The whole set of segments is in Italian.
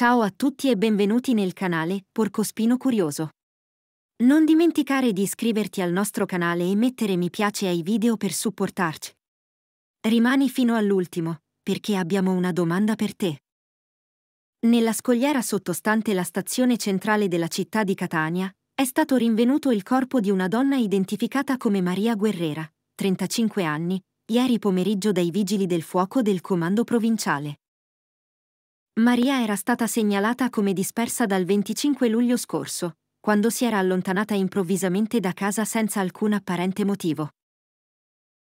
Ciao a tutti e benvenuti nel canale Porcospino Curioso. Non dimenticare di iscriverti al nostro canale e mettere mi piace ai video per supportarci. Rimani fino all'ultimo, perché abbiamo una domanda per te. Nella scogliera sottostante la stazione centrale della città di Catania, è stato rinvenuto il corpo di una donna identificata come Maria Guerrera, 35 anni, ieri pomeriggio dai vigili del fuoco del comando provinciale. Maria era stata segnalata come dispersa dal 25 luglio scorso, quando si era allontanata improvvisamente da casa senza alcun apparente motivo.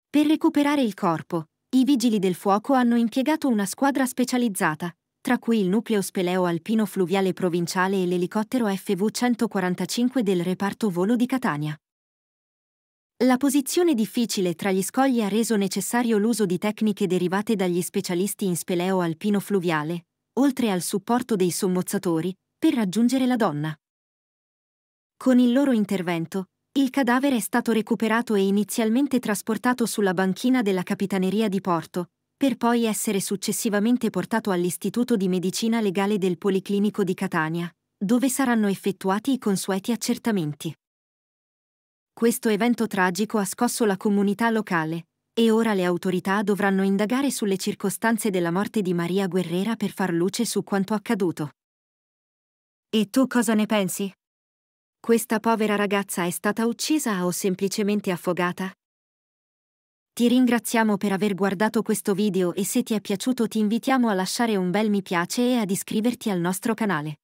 Per recuperare il corpo, i vigili del fuoco hanno impiegato una squadra specializzata, tra cui il nucleo speleo alpino fluviale provinciale e l'elicottero FV-145 del reparto volo di Catania. La posizione difficile tra gli scogli ha reso necessario l'uso di tecniche derivate dagli specialisti in speleo alpino fluviale, oltre al supporto dei sommozzatori, per raggiungere la donna. Con il loro intervento, il cadavere è stato recuperato e inizialmente trasportato sulla banchina della Capitaneria di Porto, per poi essere successivamente portato all'Istituto di Medicina Legale del Policlinico di Catania, dove saranno effettuati i consueti accertamenti. Questo evento tragico ha scosso la comunità locale, e ora le autorità dovranno indagare sulle circostanze della morte di Maria Guerrera per far luce su quanto accaduto. E tu cosa ne pensi? Questa povera ragazza è stata uccisa o semplicemente affogata? Ti ringraziamo per aver guardato questo video e se ti è piaciuto ti invitiamo a lasciare un bel mi piace e ad iscriverti al nostro canale.